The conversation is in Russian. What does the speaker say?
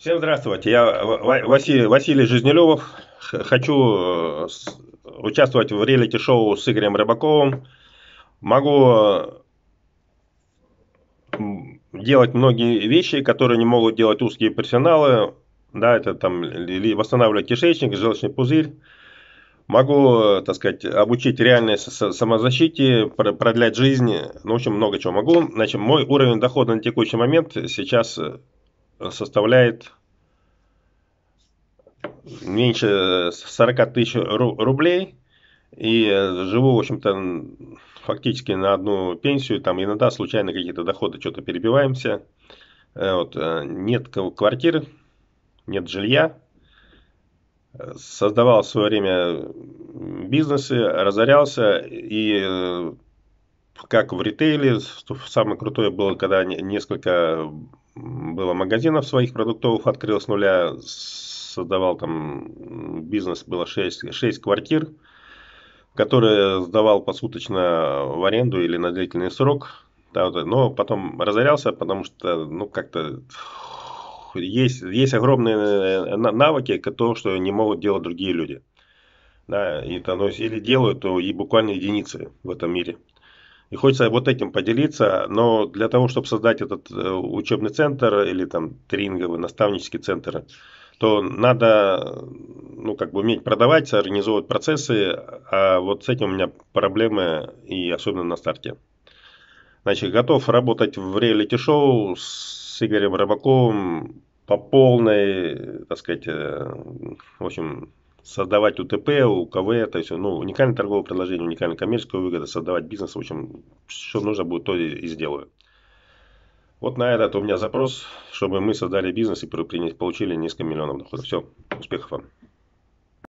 Всем здравствуйте. Я Василий, Василий Жизнелевов. Хочу э, участвовать в реалити-шоу с Игорем Рыбаковым. Могу делать многие вещи, которые не могут делать узкие профессионалы. Да, это там восстанавливать кишечник, желчный пузырь. Могу, э, так сказать, обучить реальной самозащите, продлять жизнь. Ну, в общем, много чего могу. Значит, мой уровень дохода на текущий момент сейчас э, составляет меньше 40 тысяч рублей. И живу, в общем-то, фактически на одну пенсию. Там иногда случайно какие-то доходы, что-то перебиваемся. Э, вот, э, нет квартиры нет жилья. Создавал в свое время бизнесы, разорялся. И э, как в ритейле, самое крутое было, когда несколько было магазинов своих продуктовых, открыл с нуля, создавал там бизнес, было 6, 6 квартир, которые сдавал посуточно в аренду или на длительный срок. Но потом разорялся, потому что, ну, как-то есть, есть огромные э, навыки, то, что не могут делать другие люди. Да, и, то, ну, или делают, то и буквально единицы в этом мире. И хочется вот этим поделиться, но для того, чтобы создать этот э, учебный центр или там тренинговый, наставнический центр, то надо ну, как бы уметь продавать, организовывать процессы, а вот с этим у меня проблемы, и особенно на старте. Значит, готов работать в реалити-шоу с Игорем Рыбаковым по полной, так сказать, э, в общем, создавать УТП, УКВ, то есть ну, уникальное торговое предложение, уникальная коммерческая выгода, создавать бизнес, в общем, что нужно будет, то и сделаю. Вот на этот у меня запрос, чтобы мы создали бизнес и получили несколько миллионов доходов. Все, успехов вам!